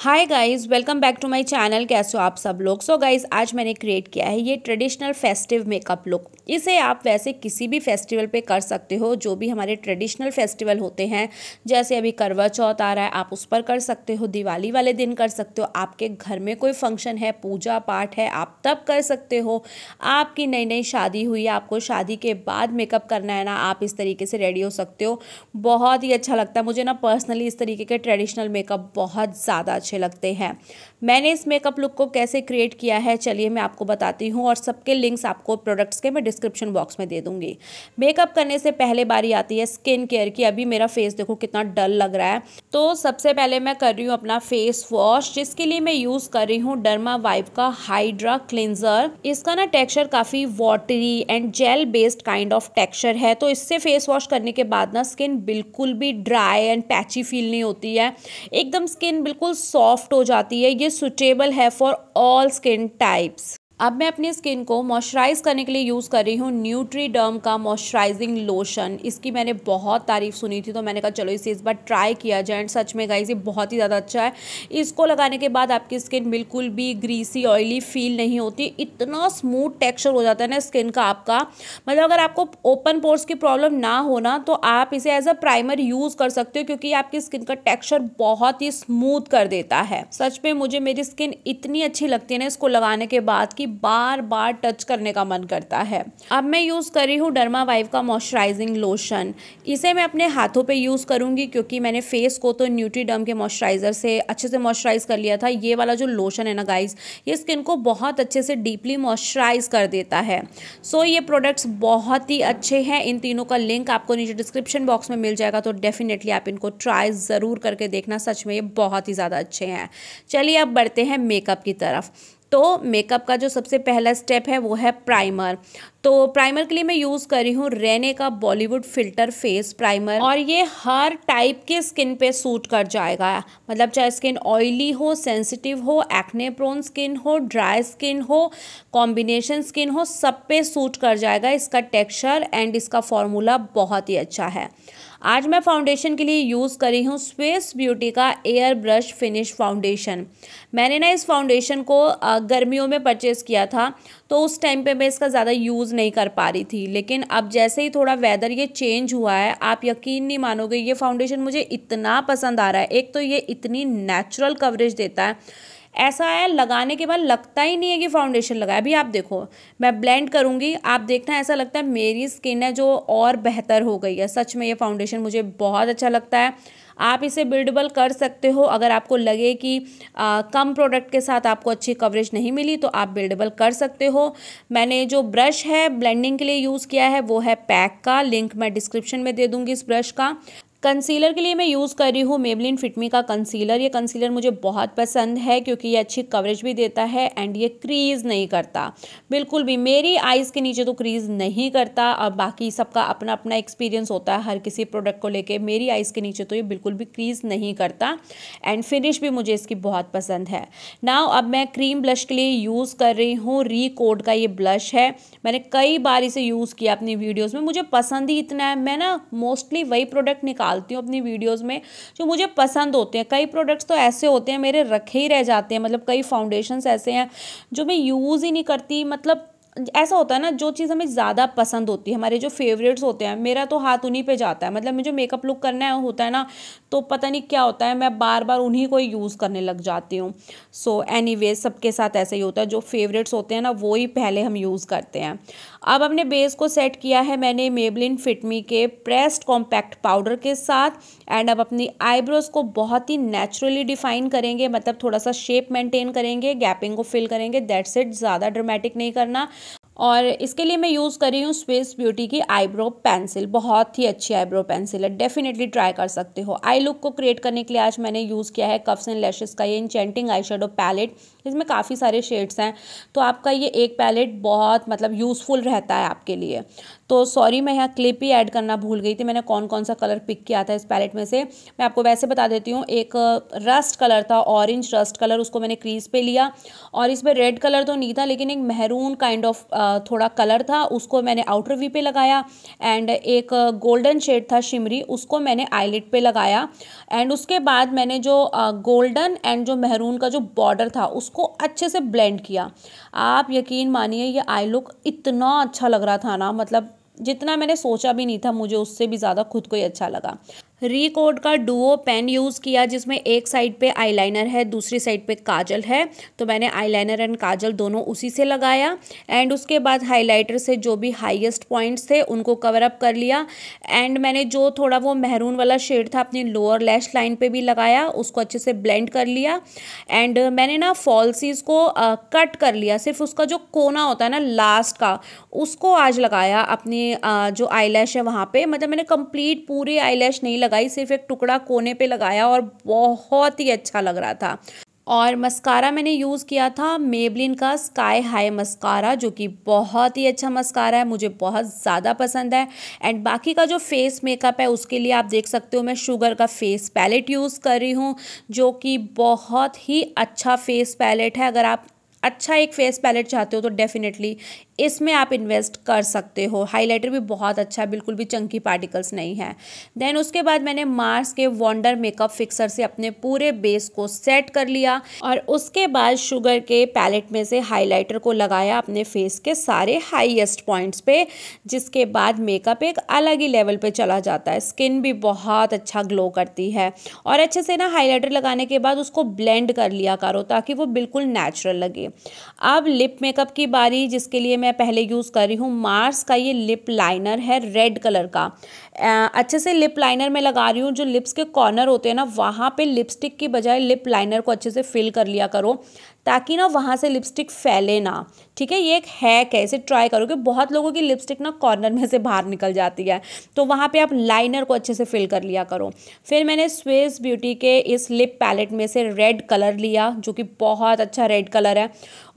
hi guys welcome back to my channel कैसे हो आप सब लोग सो गाइस आज मैंने क्रिएट किया है ये ट्रेडिशनल फेस्टिव मेकअप लुक इसे आप वैसे किसी भी फेस्टिवल पे कर सकते हो जो भी हमारे ट्रेडिशनल फेस्टिवल होते हैं जैसे अभी करवा चौथ आ रहा है आप उस पर कर सकते हो दिवाली वाले दिन कर सकते हो आपके घर में कोई फंक्शन है पूजा पाठ है आप तब कर सकते हो आपकी नई नई शादी हुई है आपको शादी के बाद मेकअप करना है ना आप इस तरीके से रेडी हो सकते हो बहुत ही अच्छा लगता है मुझे ना पर्सनली इस तरीके के ट्रेडिशनल मेकअप बहुत ज़्यादा अच्छे लगते हैं मैंने इस मेकअप लुक को कैसे क्रिएट किया है चलिए मैं आपको बताती हूँ और सबके लिंक्स आपको प्रोडक्ट्स के मैं डिस्क्रिप्शन बॉक्स में दे दूँगी मेकअप करने से पहले बारी आती है स्किन केयर की अभी मेरा फेस देखो कितना डल लग रहा है तो सबसे पहले मैं कर रही हूँ अपना फेस वॉश जिसके लिए मैं यूज़ कर रही हूँ डर्मा वाइब का हाइड्रा क्लिनजर इसका ना टेक्स्चर काफ़ी watery and gel based kind of texture है तो इससे फेस वॉश करने के बाद ना स्किन बिल्कुल भी ड्राई एंड पैची फील नहीं होती है एकदम स्किन बिल्कुल सॉफ्ट हो जाती है ये सुटेबल है फॉर ऑल स्किन टाइप्स अब मैं अपनी स्किन को मॉइस्चराइज़ करने के लिए यूज़ कर रही हूँ न्यूट्रीडर्म का मॉइस्चराइजिंग लोशन इसकी मैंने बहुत तारीफ़ सुनी थी तो मैंने कहा चलो इसे इस बार ट्राई किया जाए एंड सच में गाइज ये बहुत ही ज़्यादा अच्छा है इसको लगाने के बाद आपकी स्किन बिल्कुल भी ग्रीसी ऑयली फील नहीं होती इतना स्मूथ टेक्स्चर हो जाता है ना स्किन का आपका मतलब अगर आपको ओपन पोर्स की प्रॉब्लम ना हो ना तो आप इसे एज अ प्राइमर यूज़ कर सकते हो क्योंकि आपकी स्किन का टेक्स्चर बहुत ही स्मूथ कर देता है सच में मुझे मेरी स्किन इतनी अच्छी लगती है ना इसको लगाने के बाद कि बार बार टच करने का मन करता है अब मैं यूज़ कर रही हूँ डरमा वाइव का मॉइस्चराइजिंग लोशन इसे मैं अपने हाथों पे यूज़ करूँगी क्योंकि मैंने फेस को तो न्यूट्रीडर्म के मॉइस्चराइज़र से अच्छे से मॉइस्चराइज़ कर लिया था ये वाला जो लोशन है ना गाइज ये स्किन को बहुत अच्छे से डीपली मॉइस्चराइज़ कर देता है सो ये प्रोडक्ट्स बहुत ही अच्छे हैं इन तीनों का लिंक आपको नीचे डिस्क्रिप्शन बॉक्स में मिल जाएगा तो डेफिनेटली आप इनको ट्राई ज़रूर करके देखना सच में ये बहुत ही ज़्यादा अच्छे हैं चलिए अब बढ़ते हैं मेकअप की तरफ तो मेकअप का जो सबसे पहला स्टेप है वो है प्राइमर तो प्राइमर के लिए मैं यूज़ कर रही हूँ रेने का बॉलीवुड फिल्टर फेस प्राइमर और ये हर टाइप के स्किन पे सूट कर जाएगा मतलब चाहे स्किन ऑयली हो सेंसिटिव हो एक्ने प्रोन स्किन हो ड्राई स्किन हो कॉम्बिनेशन स्किन हो सब पे सूट कर जाएगा इसका टेक्सचर एंड इसका फॉर्मूला बहुत ही अच्छा है आज मैं फाउंडेशन के लिए यूज़ करी हूँ स्विस ब्यूटी का एयर ब्रश फिनिश फाउंडेशन मैंने ना इस फाउंडेशन को गर्मियों में परचेज़ किया था तो उस टाइम पे मैं इसका ज़्यादा यूज़ नहीं कर पा रही थी लेकिन अब जैसे ही थोड़ा वेदर ये चेंज हुआ है आप यकीन नहीं मानोगे ये फाउंडेशन मुझे इतना पसंद आ रहा है एक तो ये इतनी नेचुरल कवरेज देता है ऐसा आया लगाने के बाद लगता ही नहीं है कि फाउंडेशन लगाया अभी आप देखो मैं ब्लेंड करूँगी आप देखना ऐसा लगता है मेरी स्किन है जो और बेहतर हो गई है सच में ये फाउंडेशन मुझे बहुत अच्छा लगता है आप इसे बिल्डेबल कर सकते हो अगर आपको लगे कि आ, कम प्रोडक्ट के साथ आपको अच्छी कवरेज नहीं मिली तो आप बिल्डेबल कर सकते हो मैंने जो ब्रश है ब्लेंडिंग के लिए यूज़ किया है वो है पैक का लिंक मैं डिस्क्रिप्शन में दे दूँगी इस ब्रश का कंसीलर के लिए मैं यूज़ कर रही हूँ मेबलिन फिटमी का कंसीलर ये कंसीलर मुझे बहुत पसंद है क्योंकि ये अच्छी कवरेज भी देता है एंड ये क्रीज़ नहीं करता बिल्कुल भी मेरी आइज़ के नीचे तो क्रीज़ नहीं करता और बाकी सबका अपना अपना एक्सपीरियंस होता है हर किसी प्रोडक्ट को लेके मेरी आइज़ के नीचे तो ये बिल्कुल भी क्रीज़ नहीं करता एंड फिनिश भी मुझे इसकी बहुत पसंद है नाव अब मैं क्रीम ब्लश के लिए यूज़ कर रही हूँ री कोड का ये ब्लश है मैंने कई बार इसे यूज़ किया अपनी वीडियोज़ में मुझे पसंद ही इतना है मैं ना मोस्टली वही प्रोडक्ट निकाल डालती हूँ अपनी वीडियोज़ में जो मुझे पसंद होते हैं कई प्रोडक्ट्स तो ऐसे होते हैं मेरे रखे ही रह जाते हैं मतलब कई फाउंडेशन ऐसे हैं जो मैं यूज़ ही नहीं करती मतलब ऐसा होता है ना जो चीज़ हमें ज़्यादा पसंद होती है हमारे जो फेवरेट्स होते हैं मेरा तो हाथ उन्हीं पे जाता है मतलब मुझे मेकअप लुक करना है होता है ना तो पता नहीं क्या होता है मैं बार बार उन्हीं को यूज़ करने लग जाती हूँ सो एनी वे सबके साथ ऐसा ही होता है जो फेवरेट्स होते हैं ना वो ही पहले हम यूज़ करते हैं अब अपने बेस को सेट किया है मैंने मेबलिन फिटमी के प्रेस्ड कॉम्पैक्ट पाउडर के साथ एंड अब अपनी आईब्रोज़ को बहुत ही नेचुरली डिफाइन करेंगे मतलब थोड़ा सा शेप मेंटेन करेंगे गैपिंग को फिल करेंगे दैट्स इट ज़्यादा ड्रामेटिक नहीं करना और इसके लिए मैं यूज़ कर रही हूँ स्विस ब्यूटी की आईब्रो पेंसिल बहुत ही अच्छी आईब्रो पेंसिल है डेफिनेटली ट्राई कर सकते हो आई लुक को क्रिएट करने के लिए आज मैंने यूज़ किया है कफ्स एंड लैशेस का ये इंचेंटिंग आई शेडो पैलेट इसमें काफ़ी सारे शेड्स हैं तो आपका ये एक पैलेट बहुत मतलब यूज़फुल रहता है आपके लिए तो सॉरी मैं यहाँ क्लिप ही ऐड करना भूल गई थी मैंने कौन कौन सा कलर पिक किया था इस पैलेट में से मैं आपको वैसे बता देती हूँ एक रस्ट uh, कलर था ऑरेंज रस्ट कलर उसको मैंने क्रीज पे लिया और इसमें रेड कलर तो नहीं था लेकिन एक महरून काइंड ऑफ थोड़ा कलर था उसको मैंने आउटर वी पे लगाया एंड एक गोल्डन uh, शेड था शिमरी उसको मैंने आईलेट पर लगाया एंड उसके बाद मैंने जो गोल्डन uh, एंड जो मेहरून का जो बॉर्डर था उसको अच्छे से ब्लेंड किया आप यकीन मानिए ये आई लुक इतना अच्छा लग रहा था ना मतलब जितना मैंने सोचा भी नहीं था मुझे उससे भी ज़्यादा खुद को ही अच्छा लगा रिकोड का डुओ पेन यूज़ किया जिसमें एक साइड पे आईलाइनर है दूसरी साइड पे काजल है तो मैंने आईलाइनर एंड काजल दोनों उसी से लगाया एंड उसके बाद हाइलाइटर से जो भी हाईएस्ट पॉइंट्स थे उनको कवर अप कर लिया एंड मैंने जो थोड़ा वो महरून वाला शेड था अपनी लोअर लैश लाइन पर भी लगाया उसको अच्छे से ब्लेंड कर लिया एंड मैंने ना फॉल्सीज़ को कट कर लिया सिर्फ उसका जो कोना होता है ना लास्ट का उसको आज लगाया अपनी जो आई है वहाँ पर मतलब मैंने कम्प्लीट पूरी आई नहीं लगा लगाई सिर्फ एक टुकड़ा कोने पे लगाया और बहुत ही अच्छा लग रहा था और मस्कारा मैंने यूज़ किया था मेबलिन का स्काई हाई मस्कारा जो कि बहुत ही अच्छा मस्कारा है मुझे बहुत ज़्यादा पसंद है एंड बाकी का जो फेस मेकअप है उसके लिए आप देख सकते हो मैं शुगर का फेस पैलेट यूज़ कर रही हूँ जो कि बहुत ही अच्छा फेस पैलेट है अगर आप अच्छा एक फेस पैलेट चाहते हो तो डेफ़िनेटली इसमें आप इन्वेस्ट कर सकते हो हाईलाइटर भी बहुत अच्छा है बिल्कुल भी चंकी पार्टिकल्स नहीं है देन उसके बाद मैंने मार्स के वॉन्डर मेकअप फिक्सर से अपने पूरे बेस को सेट कर लिया और उसके बाद शुगर के पैलेट में से हाईलाइटर को लगाया अपने फेस के सारे हाइएस्ट पॉइंट्स पे जिसके बाद मेकअप एक अलग ही लेवल पर चला जाता है स्किन भी बहुत अच्छा ग्लो करती है और अच्छे से ना हाईलाइटर लगाने के बाद उसको ब्लेंड कर लिया करो ताकि वो बिल्कुल नेचुरल लगे अब लिप मेकअप की बारी जिसके लिए मैं मैं पहले यूज़ कर रही हूँ मार्स का ये लिप लाइनर है रेड कलर का अच्छे से लिप लाइनर मैं लगा रही हूँ जो लिप्स के कॉर्नर होते हैं ना वहाँ पे लिपस्टिक की बजाय लिप लाइनर को अच्छे से फिल कर लिया करो ताकि ना वहाँ से लिपस्टिक फैले ना ठीक है ये एक हैक है इसे ट्राई करो कि बहुत लोगों की लिपस्टिक ना कॉर्नर में से बाहर निकल जाती है तो वहाँ पे आप लाइनर को अच्छे से फिल कर लिया करो फिर मैंने स्विस ब्यूटी के इस लिप पैलेट में से रेड कलर लिया जो कि बहुत अच्छा रेड कलर है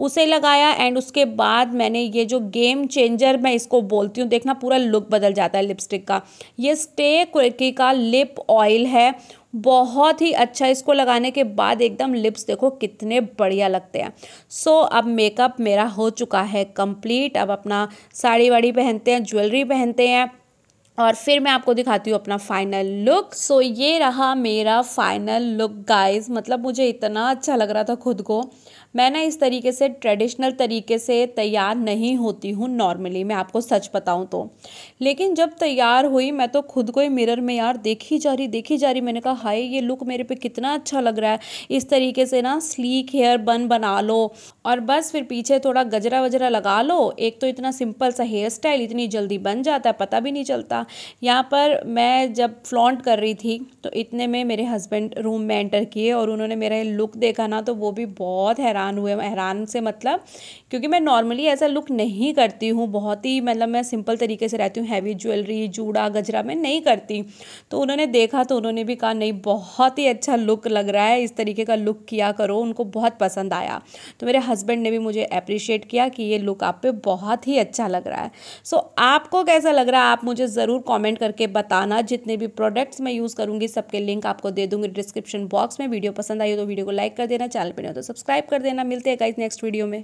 उसे लगाया एंड उसके बाद मैंने ये जो गेम चेंजर मैं इसको बोलती हूँ देखना पूरा लुक बदल जाता है लिपस्टिक का ये स्टे क्विकी का लिप ऑयल है बहुत ही अच्छा इसको लगाने के बाद एकदम लिप्स देखो कितने बढ़िया लगते हैं सो so, अब मेकअप मेरा हो चुका है कंप्लीट अब अपना साड़ी वाड़ी पहनते हैं ज्वेलरी पहनते हैं और फिर मैं आपको दिखाती हूँ अपना फाइनल लुक सो so, ये रहा मेरा फाइनल लुक गाइस मतलब मुझे इतना अच्छा लग रहा था खुद को मैं ना इस तरीके से ट्रेडिशनल तरीके से तैयार नहीं होती हूँ नॉर्मली मैं आपको सच बताऊँ तो लेकिन जब तैयार हुई मैं तो खुद को ही मिरर में यार देखी जा रही देखी जा रही मैंने कहा हाई ये लुक मेरे पे कितना अच्छा लग रहा है इस तरीके से ना स्लीक हेयर बन बना लो और बस फिर पीछे थोड़ा गजरा वजरा लगा लो एक तो इतना सिंपल सा हेयर स्टाइल इतनी जल्दी बन जाता है पता भी नहीं चलता यहाँ पर मैं जब फ्लॉन्ट कर रही थी तो इतने में मेरे हस्बैंड रूम में एंटर किए और उन्होंने मेरा लुक देखा ना तो वो भी बहुत हैरान हुए हैरान से मतलब क्योंकि मैं नॉर्मली ऐसा लुक नहीं करती हूँ बहुत ही मतलब मैं सिंपल तरीके से रहती हूँ हैवी ज्वेलरी जूड़ा गजरा मैं नहीं करती तो उन्होंने देखा तो उन्होंने भी कहा नहीं बहुत ही अच्छा लुक लग रहा है इस तरीके का लुक किया करो उनको बहुत पसंद आया तो मेरे हस्बैंड ने भी मुझे अप्रिशिएट किया कि ये लुक आप पे बहुत ही अच्छा लग रहा है सो so, आपको कैसा लग रहा है आप मुझे ज़रूर ज़रूर कमेंट करके बताना जितने भी प्रोडक्ट्स मैं यूज़ करूँगी सबके लिंक आपको दे दूँगी डिस्क्रिप्शन बॉक्स में वीडियो पसंद आई हो तो वीडियो को लाइक कर देना चैनल पर नहीं हो तो सब्सक्राइब कर देना मिलते हैं गाइज नेक्स्ट वीडियो में